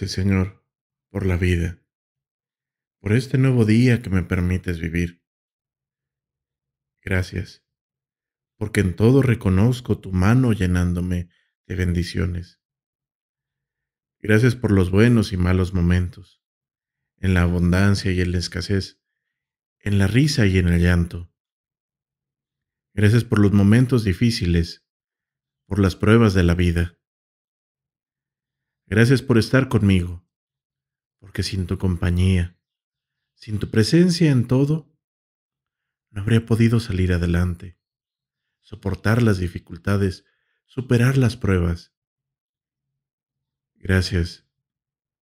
gracias, Señor, por la vida, por este nuevo día que me permites vivir. Gracias, porque en todo reconozco tu mano llenándome de bendiciones. Gracias por los buenos y malos momentos, en la abundancia y en la escasez, en la risa y en el llanto. Gracias por los momentos difíciles, por las pruebas de la vida. Gracias por estar conmigo, porque sin tu compañía, sin tu presencia en todo, no habría podido salir adelante, soportar las dificultades, superar las pruebas. Gracias,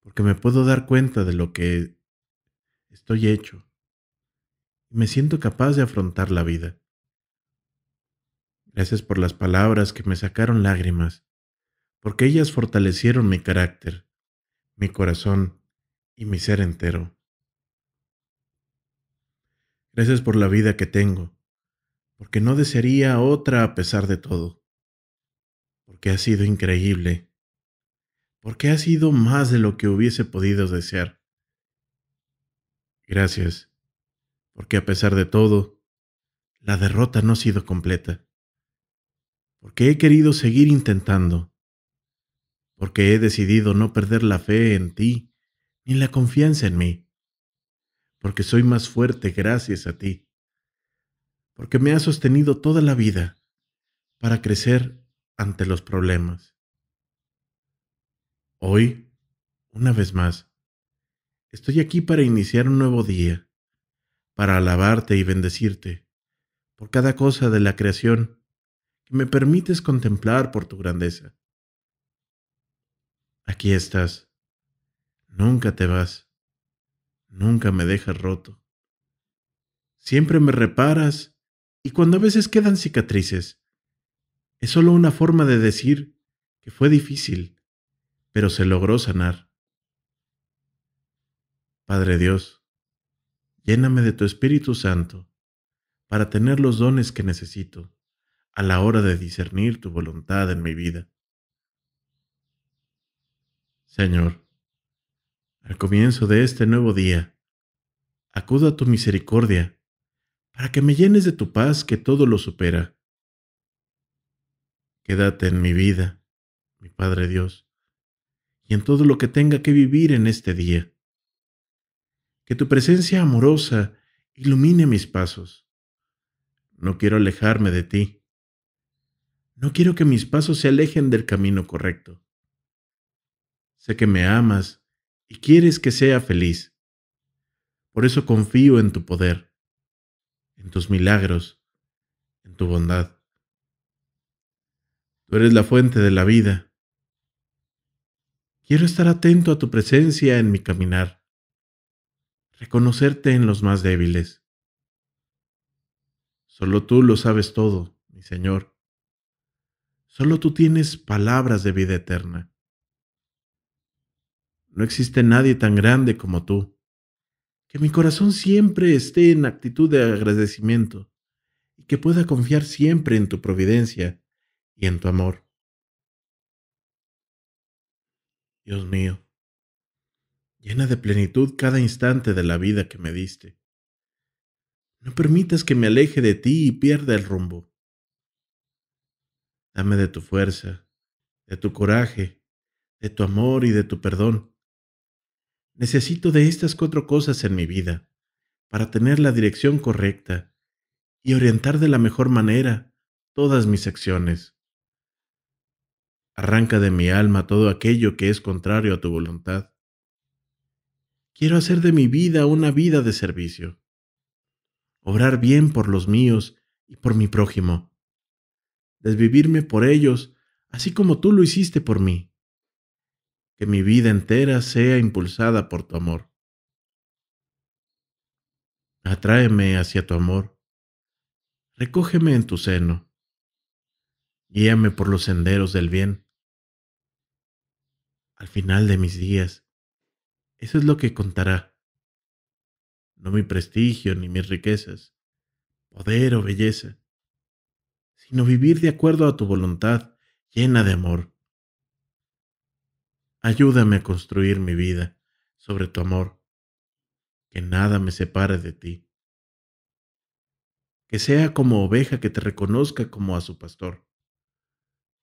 porque me puedo dar cuenta de lo que estoy hecho y me siento capaz de afrontar la vida. Gracias por las palabras que me sacaron lágrimas porque ellas fortalecieron mi carácter, mi corazón y mi ser entero. Gracias por la vida que tengo, porque no desearía otra a pesar de todo, porque ha sido increíble, porque ha sido más de lo que hubiese podido desear. Gracias, porque a pesar de todo, la derrota no ha sido completa, porque he querido seguir intentando porque he decidido no perder la fe en ti ni la confianza en mí, porque soy más fuerte gracias a ti, porque me has sostenido toda la vida para crecer ante los problemas. Hoy, una vez más, estoy aquí para iniciar un nuevo día, para alabarte y bendecirte por cada cosa de la creación que me permites contemplar por tu grandeza. Aquí estás. Nunca te vas. Nunca me dejas roto. Siempre me reparas y cuando a veces quedan cicatrices, es solo una forma de decir que fue difícil, pero se logró sanar. Padre Dios, lléname de tu Espíritu Santo para tener los dones que necesito a la hora de discernir tu voluntad en mi vida Señor, al comienzo de este nuevo día, acudo a tu misericordia para que me llenes de tu paz que todo lo supera. Quédate en mi vida, mi Padre Dios, y en todo lo que tenga que vivir en este día. Que tu presencia amorosa ilumine mis pasos. No quiero alejarme de ti. No quiero que mis pasos se alejen del camino correcto. Sé que me amas y quieres que sea feliz. Por eso confío en tu poder, en tus milagros, en tu bondad. Tú eres la fuente de la vida. Quiero estar atento a tu presencia en mi caminar, reconocerte en los más débiles. Solo tú lo sabes todo, mi Señor. Solo tú tienes palabras de vida eterna. No existe nadie tan grande como tú. Que mi corazón siempre esté en actitud de agradecimiento y que pueda confiar siempre en tu providencia y en tu amor. Dios mío, llena de plenitud cada instante de la vida que me diste. No permitas que me aleje de ti y pierda el rumbo. Dame de tu fuerza, de tu coraje, de tu amor y de tu perdón, Necesito de estas cuatro cosas en mi vida para tener la dirección correcta y orientar de la mejor manera todas mis acciones. Arranca de mi alma todo aquello que es contrario a tu voluntad. Quiero hacer de mi vida una vida de servicio. Obrar bien por los míos y por mi prójimo. Desvivirme por ellos, así como tú lo hiciste por mí que mi vida entera sea impulsada por tu amor. Atráeme hacia tu amor, recógeme en tu seno, guíame por los senderos del bien. Al final de mis días, eso es lo que contará, no mi prestigio ni mis riquezas, poder o belleza, sino vivir de acuerdo a tu voluntad llena de amor. Ayúdame a construir mi vida sobre tu amor, que nada me separe de ti. Que sea como oveja que te reconozca como a su pastor,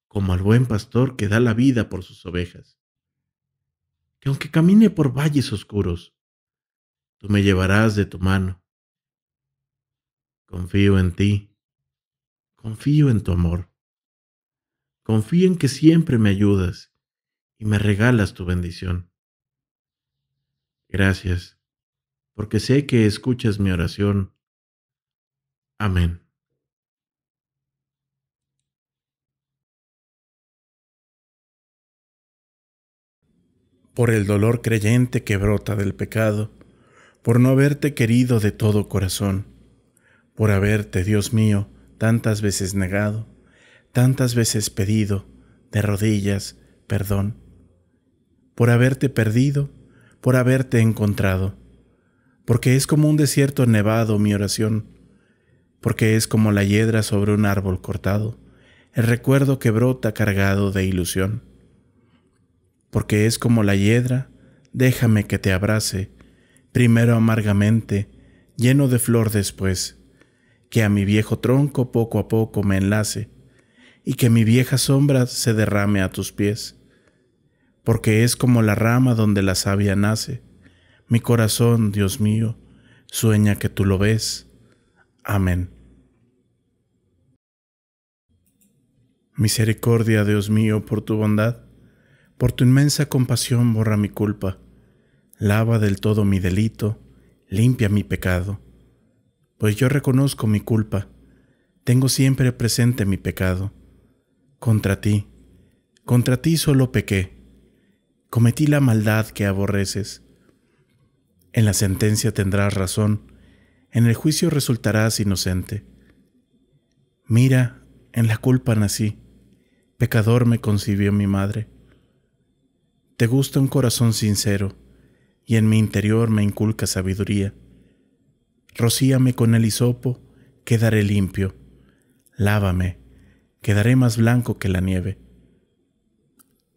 como al buen pastor que da la vida por sus ovejas. Que aunque camine por valles oscuros, tú me llevarás de tu mano. Confío en ti, confío en tu amor, confío en que siempre me ayudas y me regalas tu bendición. Gracias, porque sé que escuchas mi oración. Amén. Por el dolor creyente que brota del pecado, por no haberte querido de todo corazón, por haberte, Dios mío, tantas veces negado, tantas veces pedido, de rodillas, perdón por haberte perdido, por haberte encontrado, porque es como un desierto nevado mi oración, porque es como la hiedra sobre un árbol cortado, el recuerdo que brota cargado de ilusión, porque es como la hiedra, déjame que te abrace, primero amargamente, lleno de flor después, que a mi viejo tronco poco a poco me enlace, y que mi vieja sombra se derrame a tus pies porque es como la rama donde la savia nace. Mi corazón, Dios mío, sueña que tú lo ves. Amén. Misericordia, Dios mío, por tu bondad, por tu inmensa compasión borra mi culpa, lava del todo mi delito, limpia mi pecado, pues yo reconozco mi culpa, tengo siempre presente mi pecado. Contra ti, contra ti solo pequé cometí la maldad que aborreces. En la sentencia tendrás razón, en el juicio resultarás inocente. Mira, en la culpa nací, pecador me concibió mi madre. Te gusta un corazón sincero, y en mi interior me inculca sabiduría. Rocíame con el hisopo, quedaré limpio. Lávame, quedaré más blanco que la nieve.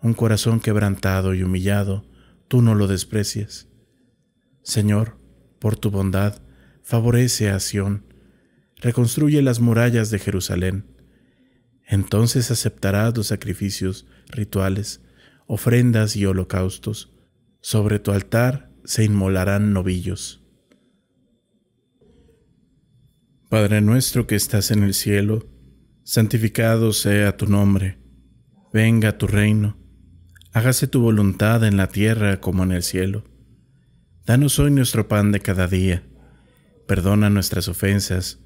un corazón quebrantado y humillado, tú no lo desprecias. Señor, por tu bondad, favorece a Sión, reconstruye las murallas de Jerusalén. Entonces aceptarás los sacrificios, rituales, ofrendas y holocaustos. Sobre tu altar se inmolarán novillos. Padre nuestro que estás en el cielo, santificado sea tu nombre, venga tu reino hágase tu voluntad en la tierra como en el cielo. Danos hoy nuestro pan de cada día. Perdona nuestras ofensas,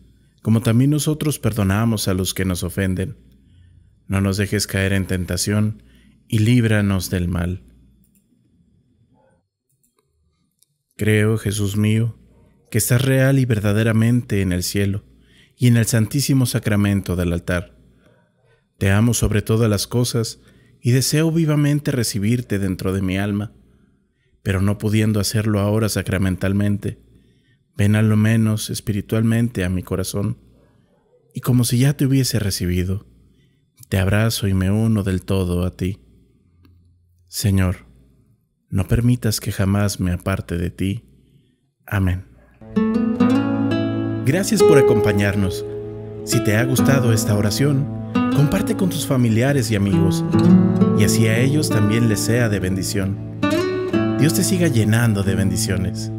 como también nosotros perdonamos a los que nos ofenden. No nos dejes caer en tentación, y líbranos del mal. Creo, Jesús mío, que estás real y verdaderamente en el cielo y en el santísimo sacramento del altar. Te amo sobre todas las cosas y deseo vivamente recibirte dentro de mi alma, pero no pudiendo hacerlo ahora sacramentalmente, ven a lo menos espiritualmente a mi corazón, y como si ya te hubiese recibido, te abrazo y me uno del todo a ti. Señor, no permitas que jamás me aparte de ti. Amén. Gracias por acompañarnos. Si te ha gustado esta oración, Comparte con tus familiares y amigos, y así a ellos también les sea de bendición. Dios te siga llenando de bendiciones.